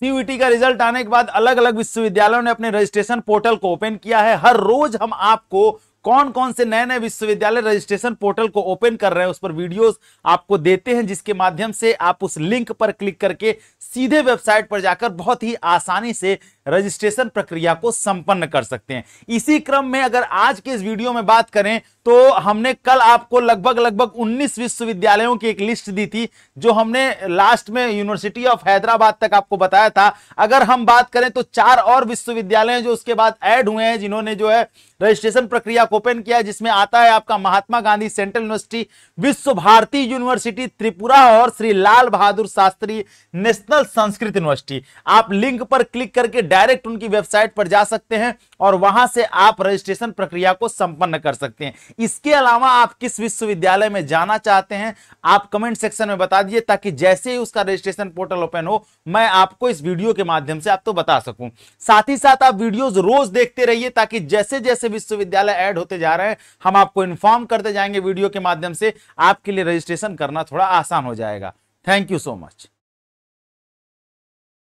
CUT का result आने के बाद अलग अलग विश्वविद्यालयों ने अपने रजिस्ट्रेशन पोर्टल को ओपन किया है हर रोज हम आपको कौन कौन से नए नए विश्वविद्यालय रजिस्ट्रेशन पोर्टल को ओपन कर रहे हैं उस पर वीडियोस आपको देते हैं जिसके माध्यम से आप उस लिंक पर क्लिक करके सीधे वेबसाइट पर जाकर बहुत ही आसानी से रजिस्ट्रेशन प्रक्रिया को संपन्न कर सकते हैं इसी क्रम में अगर आज के इस वीडियो में बात करें तो हमने कल आपको लगभग लगभग 19 विश्वविद्यालयों की एक लिस्ट दी थी जो हमने लास्ट में यूनिवर्सिटी ऑफ हैदराबाद तक आपको बताया था अगर हम बात करें तो चार और विश्वविद्यालय जो उसके बाद एड हुए हैं जिन्होंने जो है रजिस्ट्रेशन प्रक्रिया को ओपन किया जिसमें आता है आपका महात्मा गांधी सेंट्रल यूनिवर्सिटी विश्व भारती यूनिवर्सिटी त्रिपुरा और श्री लाल बहादुर शास्त्री नेशनल संस्कृत यूनिवर्सिटी आप लिंक पर क्लिक करके डायरेक्ट उनकी वेबसाइट पर जा सकते हैं और वहां से आप रजिस्ट्रेशन प्रक्रिया को संपन्न कर सकते हैं इसके अलावा आप किस विश्वविद्यालय में जाना चाहते हैं आप कमेंट सेक्शन में बता दिए ताकि जैसे ही उसका रजिस्ट्रेशन पोर्टल ओपन हो मैं आपको इस वीडियो के माध्यम से आप तो बता सकूं साथ ही साथ आप वीडियोस रोज देखते रहिए ताकि जैसे जैसे विश्वविद्यालय ऐड होते होते जा रहे हैं हम आपको इन्फॉर्म करते जाएंगे वीडियो के माध्यम से आपके लिए रजिस्ट्रेशन करना थोड़ा आसान हो जाएगा थैंक यू सो मच